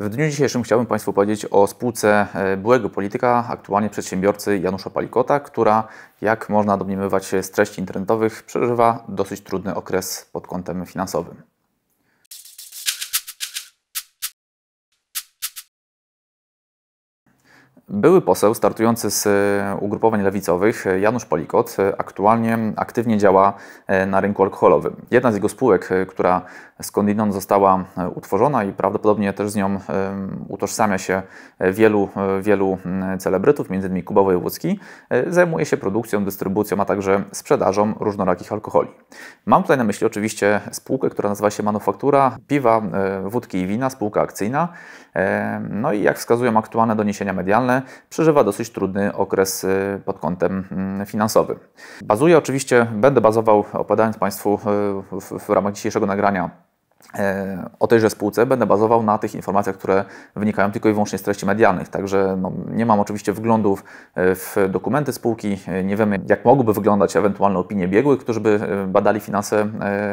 W dniu dzisiejszym chciałbym Państwu powiedzieć o spółce e, byłego polityka, aktualnie przedsiębiorcy Janusza Palikota, która, jak można domniemywać się z treści internetowych, przeżywa dosyć trudny okres pod kątem finansowym. Były poseł startujący z e, ugrupowań lewicowych, e, Janusz Polikot, aktualnie aktywnie działa na rynku alkoholowym. Jedna z jego spółek, która skądinąd została e, utworzona i prawdopodobnie też z nią utożsamia się e, wielu, e, wielu mm, celebrytów, m.in. Kuba Wojewódzki, zajmuje się produkcją, dystrybucją, a także sprzedażą różnorakich alkoholi. Mam tutaj na myśli oczywiście spółkę, która nazywa się Manufaktura Piwa, Wódki i Wina, spółka akcyjna. No i jak wskazują aktualne doniesienia medialne, przeżywa dosyć trudny okres pod kątem mm, finansowym. Bazuję oczywiście, będę bazował opowiadając Państwu w ramach dzisiejszego nagrania E, o tejże spółce będę bazował na tych informacjach, które wynikają tylko i wyłącznie z treści medialnych. Także no, nie mam oczywiście wglądów e, w dokumenty spółki, e, nie wiemy jak mogłyby wyglądać ewentualne opinie biegłych, którzy by badali finanse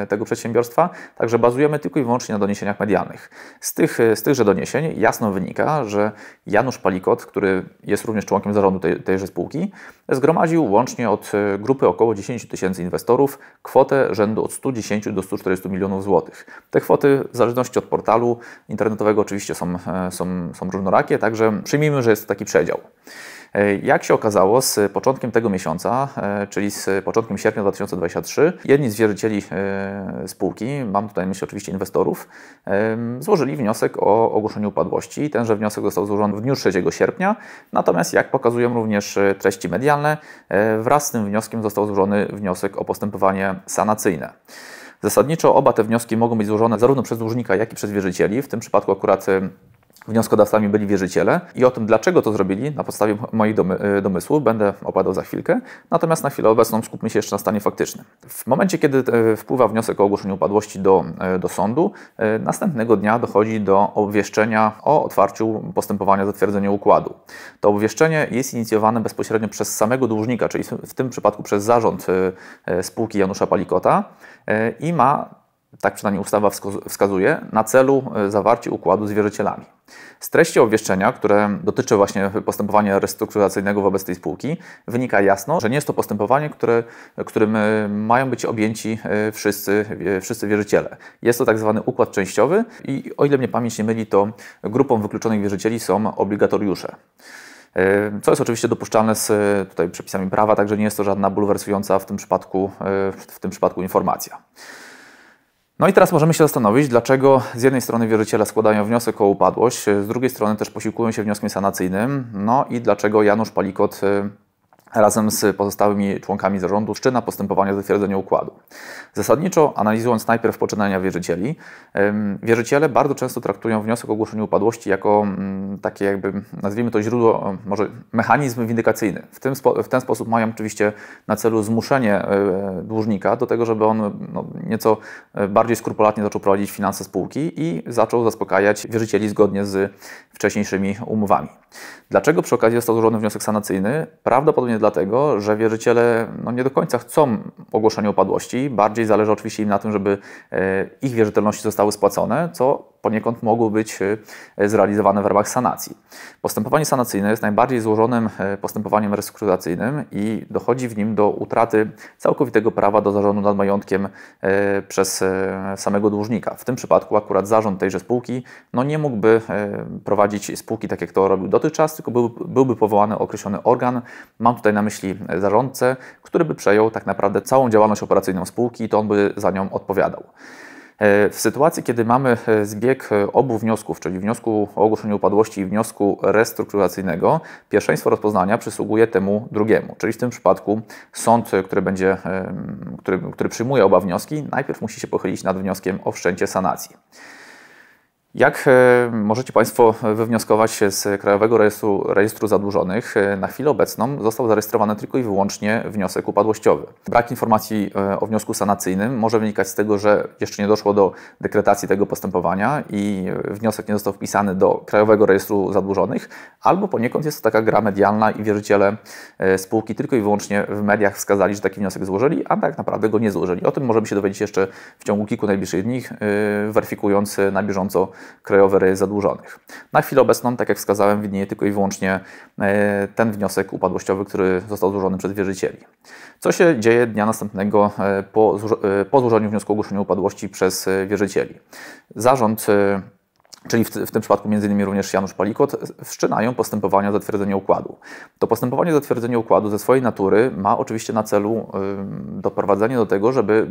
tego przedsiębiorstwa. Także bazujemy tylko i wyłącznie na doniesieniach medialnych. Z, tych, z tychże doniesień jasno wynika, że Janusz Palikot, który jest również członkiem zarządu tej, tejże spółki, zgromadził łącznie od grupy około 10 tysięcy inwestorów kwotę rzędu od 110 do 140 milionów złotych. Te kwoty w zależności od portalu internetowego oczywiście są, e, są, są różnorakie, także przyjmijmy, że jest taki przedział. E, jak się okazało, z początkiem tego miesiąca, e, czyli z początkiem sierpnia 2023, jedni z wierzycieli spółki, mam tutaj na myśli oczywiście inwestorów, złożyli wniosek o ogłoszenie upadłości. Tenże wniosek został złożony w dniu 3 sierpnia, natomiast jak pokazują również treści medialne, wraz z tym wnioskiem został złożony wniosek o postępowanie sanacyjne. Zasadniczo oba te wnioski mogą być złożone zarówno przez dłużnika, jak i przez wierzycieli. W tym przypadku akurat Wnioskodawcami byli wierzyciele i o tym, dlaczego to zrobili, na podstawie moich y, domysłów, będę opadał za chwilkę. Natomiast na chwilę obecną skupmy się jeszcze na stanie faktycznym. W momencie, kiedy e, wpływa wniosek o ogłoszenie upadłości do, e, do sądu, e, następnego dnia dochodzi do obwieszczenia o otwarciu postępowania zatwierdzenia układu. To obwieszczenie jest inicjowane bezpośrednio przez samego dłużnika, czyli w tym przypadku przez zarząd spółki Janusza Palikota i ma tak przynajmniej ustawa wskazuje, na celu e, zawarcie układu z wierzycielami. Z treści obwieszczenia, które dotyczy właśnie postępowania restrukturyzacyjnego wobec tej spółki, wynika jasno, że nie jest to postępowanie, które, którym e, mają być objęci e, wszyscy, wszyscy wierzyciele. Jest to tak zwany układ częściowy i o ile mnie pamięć nie myli, to grupą wykluczonych wierzycieli są obligatoriusze. Co jest oczywiście dopuszczalne z tutaj przepisami prawa, także nie jest to żadna bulwersująca w tym przypadku, w tym przypadku informacja. No i teraz możemy się zastanowić, dlaczego z jednej strony wierzyciele składają wniosek o upadłość, z drugiej strony też posiłkują się wnioskiem sanacyjnym, no i dlaczego Janusz Palikot y, razem z pozostałymi członkami zarządu wszczyna postępowanie o zatwierdzenie układu. Zasadniczo analizując najpierw poczynania wierzycieli, wierzyciele bardzo często traktują wniosek o ogłoszeniu upadłości jako mm, takie jakby, nazwijmy to źródło, e, może mechanizm windykacyjny. W, tym w ten sposób mają oczywiście na celu zmuszenie e, dłużnika do tego, żeby on no, nieco e, bardziej skrupulatnie zaczął prowadzić finanse spółki i zaczął zaspokajać wierzycieli zgodnie z wcześniejszymi umowami. Dlaczego przy okazji został złożony wniosek sanacyjny? Prawdopodobnie dlatego, że wierzyciele no, nie do końca chcą ogłoszenia upadłości. Bardziej zależy oczywiście im na tym, żeby e, ich wierzytelności zostały spłacone, co poniekąd mogły być e, zrealizowane w ramach sanacji. Postępowanie sanacyjne jest najbardziej złożonym e, postępowaniem restrukturyzacyjnym i dochodzi w nim do utraty całkowitego prawa do zarządu nad majątkiem e, przez samego dłużnika. W tym przypadku akurat zarząd tejże spółki no nie mógłby prowadzić spółki tak jak to robił dotychczas, tylko byłby, byłby powołany określony organ. Mam tutaj na myśli zarządcę, który by przejął tak naprawdę całą działalność operacyjną spółki i to on by za nią odpowiadał. E, w sytuacji, kiedy mamy e, zbieg e, obu wniosków, czyli wniosku o ogłoszenie upadłości i wniosku restrukturyzacyjnego, pierwszeństwo rozpoznania przysługuje temu drugiemu. Czyli w tym przypadku sąd, który, będzie, który, który przyjmuje oba wnioski, najpierw musi się pochylić nad wnioskiem o wszczęcie sanacji. Jak e, możecie Państwo wywnioskować z Krajowego Rejestru, Rejestru, Zadłużonych, e, na chwilę obecną został zarejestrowany tylko i wyłącznie wniosek upadłościowy. Brak informacji e, o wniosku sanacyjnym może wynikać z tego, że jeszcze nie doszło do dekretacji tego postępowania i wniosek nie został wpisany do Krajowego Rejestru Zadłużonych, albo poniekąd jest to taka gra medialna i wierzyciele spółki tylko i wyłącznie w mediach wskazali, że taki wniosek złożyli, a tak naprawdę go nie złożyli. O tym możemy się dowiedzieć jeszcze w ciągu kilku najbliższych dni, weryfikując na bieżąco Krajowy Rejestr Zadłużonych. Na chwilę obecną, tak jak wskazałem, widnieje tylko i wyłącznie e, ten wniosek upadłościowy, który został złożony przez wierzycieli. Co się dzieje dnia następnego e, e, po, złożeniu wniosku o ogłoszeniu upadłości przez wierzycieli? Zarząd czyli w, w, tym przypadku m.in. również Janusz Palikot, e, wszczynają postępowania zatwierdzenia układu. To postępowanie zatwierdzenia układu ze swojej natury ma oczywiście na celu y, doprowadzenie do tego, żeby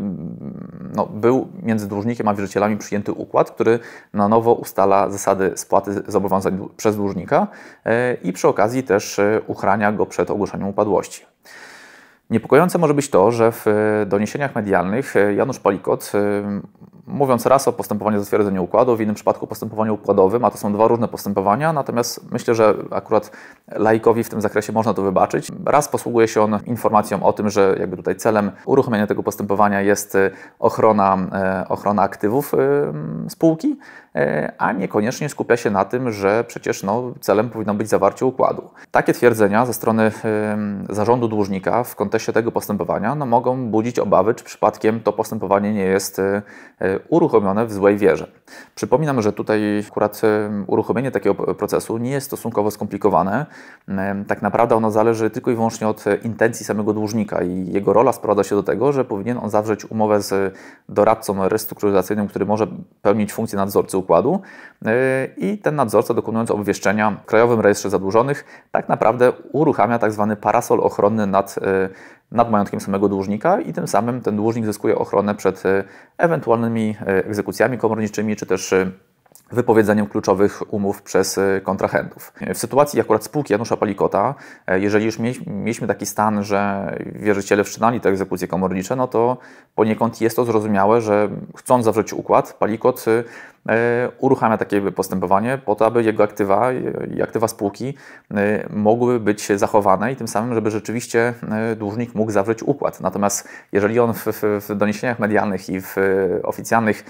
no, był między dłużnikiem a wierzycielami przyjęty układ, który na nowo ustala zasady spłaty zobowiązań przez dłużnika y, i przy okazji też y, uchrania go przed ogłoszeniem upadłości. Niepokojące może być to, że w e, doniesieniach medialnych e, Janusz Palikot, e, mówiąc raz o postępowaniu za stwierdzenie układu, w innym przypadku postępowaniu układowym, a to są dwa różne postępowania, natomiast myślę, że akurat laikowi w tym zakresie można to wybaczyć. Raz posługuje się on informacją o tym, że jakby tutaj celem uruchomienia tego postępowania jest ochrona, ochrona aktywów spółki, E, a niekoniecznie skupia się na tym, że przecież no, celem powinno być zawarcie układu. Takie twierdzenia ze strony zarządu dłużnika w kontekście tego postępowania no, mogą budzić obawy, czy przypadkiem to postępowanie nie jest e, e, uruchomione w złej wierze. Przypominam, że tutaj akurat uruchomienie takiego procesu nie jest stosunkowo skomplikowane. Tak naprawdę ono zależy tylko i wyłącznie od intencji samego dłużnika i jego rola sprowadza się do tego, że powinien on zawrzeć umowę z doradcą restrukturyzacyjnym, który może pełnić funkcję nadzorcy układu e, i ten nadzorca dokonując obwieszczenia w Krajowym Rejestrze Zadłużonych tak naprawdę uruchamia tak zwany parasol ochronny nad, e, nad majątkiem samego dłużnika i tym samym ten dłużnik zyskuje ochronę przed e, ewentualnymi egzekucjami komorniczymi czy też wypowiedzeniem kluczowych umów przez e, kontrahentów. W sytuacji akurat spółki Janusza Palikota, e, jeżeli już mieliśmy taki stan, że wierzyciele wszczynali te egzekucje komornicze, no to poniekąd jest to zrozumiałe, że chcąc zawrzeć układ, Palikot e, uruchamia takie postępowanie po to, aby jego aktywa i aktywa spółki mogły być zachowane i tym samym, żeby rzeczywiście dłużnik mógł zawrzeć układ. Natomiast jeżeli on w, doniesieniach medialnych i w oficjalnych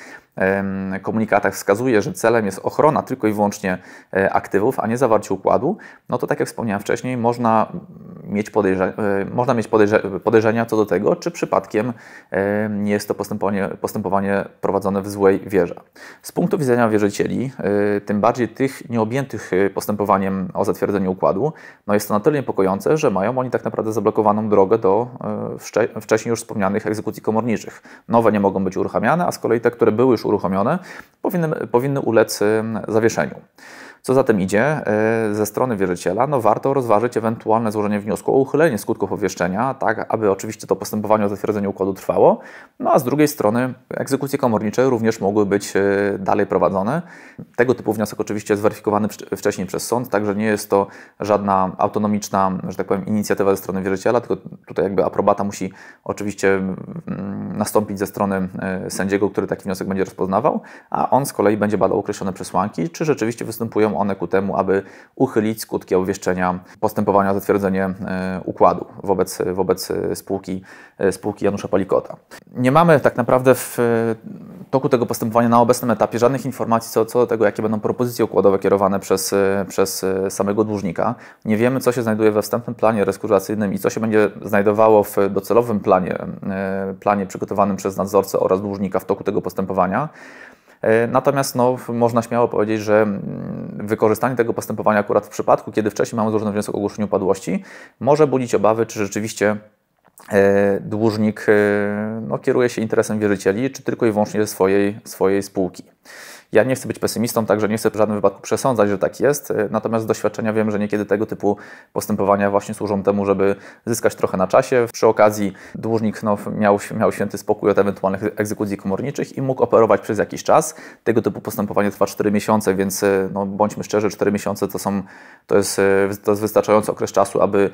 komunikatach wskazuje, że celem jest ochrona tylko i wyłącznie e, aktywów, a nie zawarcie układu, no to tak jak wspomniałem wcześniej, można mieć, podejrze e, można mieć podejrze podejrzenia co do tego, czy przypadkiem e, nie jest to postępowanie, postępowanie prowadzone w złej wierze. Z punktu widzenia wierzycieli, tym bardziej tych nieobjętych postępowaniem o zatwierdzeniu układu, no jest to na tyle niepokojące, że mają oni tak naprawdę zablokowaną drogę do wcześniej już wspomnianych egzekucji komorniczych. Nowe nie mogą być uruchamiane, a z kolei te, które były już uruchomione, powinny, powinny ulec zawieszeniu. Co za tym idzie, e, ze strony wierzyciela no, warto rozważyć ewentualne złożenie wniosku o uchylenie skutków powieszczenia, tak aby oczywiście to postępowanie o zatwierdzenie układu trwało, no a z drugiej strony egzekucje komornicze również mogły być e, dalej prowadzone. Tego typu wniosek oczywiście jest zweryfikowany wcześniej przez sąd, także nie jest to żadna autonomiczna, że tak powiem, inicjatywa ze strony wierzyciela, tylko tutaj jakby aprobata musi oczywiście mm, nastąpić ze strony e, sędziego, który taki wniosek będzie rozpoznawał, a on z kolei będzie badał określone przesłanki, czy rzeczywiście występują one ku temu, aby uchylić skutki obwieszczenia postępowania o zatwierdzenie e, układu wobec, wobec spółki, e, spółki Janusza Palikota. Nie mamy tak naprawdę w e, toku tego postępowania na obecnym etapie żadnych informacji co, co do tego, jakie będą propozycje układowe kierowane przez, przez samego dłużnika. Nie wiemy, co się znajduje we wstępnym planie restrukturyzacyjnym i co się będzie znajdowało w docelowym planie, planie przygotowanym przez nadzorcę oraz dłużnika w toku tego postępowania. E, natomiast no, można śmiało powiedzieć, że mm, wykorzystanie tego postępowania akurat w przypadku, kiedy wcześniej mamy złożony wniosek o ogłoszeniu upadłości, może budzić obawy, czy rzeczywiście e, dłużnik e, no, kieruje się interesem wierzycieli, czy tylko i wyłącznie swojej, swojej spółki. Ja nie chcę być pesymistą, także nie chcę w żadnym wypadku przesądzać, że tak jest. Y, natomiast z doświadczenia wiem, że niekiedy tego typu postępowania właśnie służą temu, żeby zyskać trochę na czasie. Przy okazji dłużnik no, miał, miał święty spokój od ewentualnych egzekucji komorniczych i mógł operować przez jakiś czas. Tego typu postępowanie trwa 4 miesiące, więc y, no, bądźmy szczerzy, 4 miesiące to, są, to, jest, y, to jest wystarczający okres czasu, aby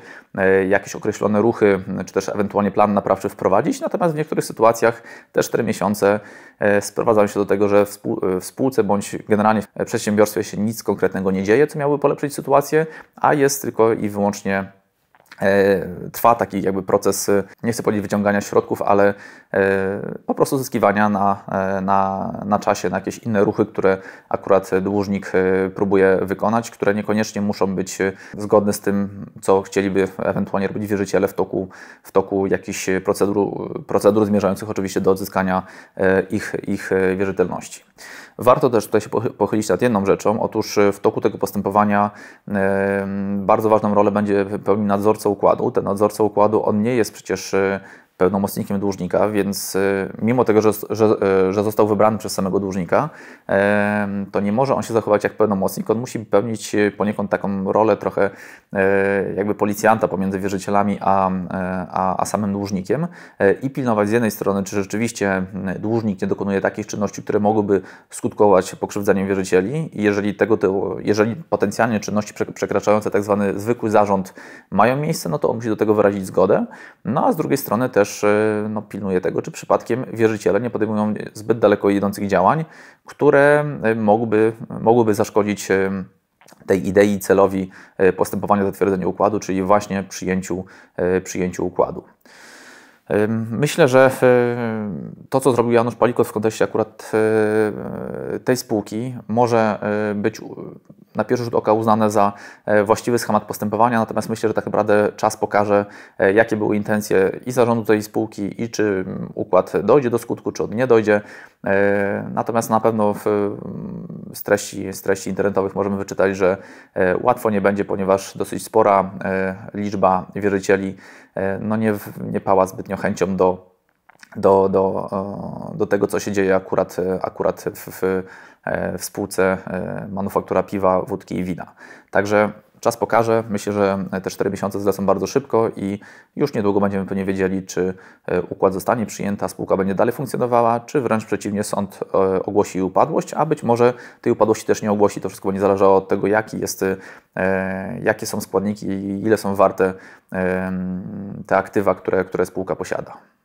jakieś określone ruchy, czy też ewentualnie plan naprawczy wprowadzić. Natomiast w niektórych sytuacjach te 4 miesiące sprowadzają się do tego, że współ, współ spółce bądź generalnie w e, przedsiębiorstwie się nic konkretnego nie dzieje, co miałoby polepszyć sytuację, a jest tylko i wyłącznie e, trwa taki jakby proces, e, nie chcę powiedzieć wyciągania środków, ale E, po prostu zyskiwania na, e, na, na czasie, na jakieś inne ruchy, które akurat dłużnik e, próbuje wykonać, które niekoniecznie muszą być zgodne z tym, co chcieliby ewentualnie robić wierzyciele w toku, w toku jakichś procedur, procedur zmierzających oczywiście do odzyskania ich, ich wierzytelności. Warto też tutaj się pochylić nad jedną rzeczą. Otóż w toku tego postępowania bardzo ważną rolę będzie pełnił nadzorca układu. Ten nadzorca układu, on nie jest przecież pełnomocnikiem dłużnika, więc y, mimo tego, że, że, y, że został wybrany przez samego dłużnika, y, to nie może on się zachować jak pełnomocnik. On musi pełnić poniekąd taką rolę trochę jakby policjanta pomiędzy wierzycielami a, a, a samym dłużnikiem i pilnować z jednej strony, czy rzeczywiście dłużnik nie dokonuje takich czynności, które mogłyby skutkować pokrzywdzeniem wierzycieli. I jeżeli, tego typu, jeżeli potencjalnie czynności przekraczające tak zwany zwykły zarząd mają miejsce, no to on musi do tego wyrazić zgodę. No a z drugiej strony też też e, no, pilnuje tego, czy przypadkiem wierzyciele nie podejmują zbyt daleko idących działań, które e, mogłyby, mogłyby zaszkodzić e, tej idei celowi postępowania zatwierdzenia układu, czyli właśnie przyjęciu, przyjęciu układu. Myślę, że y, to, co zrobił Janusz Palikot w kontekście akurat y, tej spółki, może y, być na pierwszy rzut oka uznane za e, właściwy schemat postępowania, natomiast myślę, że tak naprawdę czas pokaże, e, jakie były intencje i zarządu tej spółki, i czy mm, układ dojdzie do skutku, czy on nie dojdzie. E, natomiast na pewno z treści, z treści internetowych możemy wyczytać, że e, łatwo nie będzie, ponieważ dosyć spora e, liczba wierzycieli e, no nie, nie pała zbytnio chęcią do do, do, do tego, co się dzieje akurat, akurat w, w, w spółce manufaktura piwa, wódki i wina. Także Czas pokaże. Myślę, że te 4 miesiące zlecą bardzo szybko i już niedługo będziemy pewnie wiedzieli, czy e, układ zostanie przyjęty, a spółka będzie dalej funkcjonowała, czy wręcz przeciwnie, sąd e, ogłosi upadłość, a być może tej upadłości też nie ogłosi. To wszystko będzie zależało od tego, jaki jest, e, jakie są składniki i ile są warte te aktywa, które, które spółka posiada.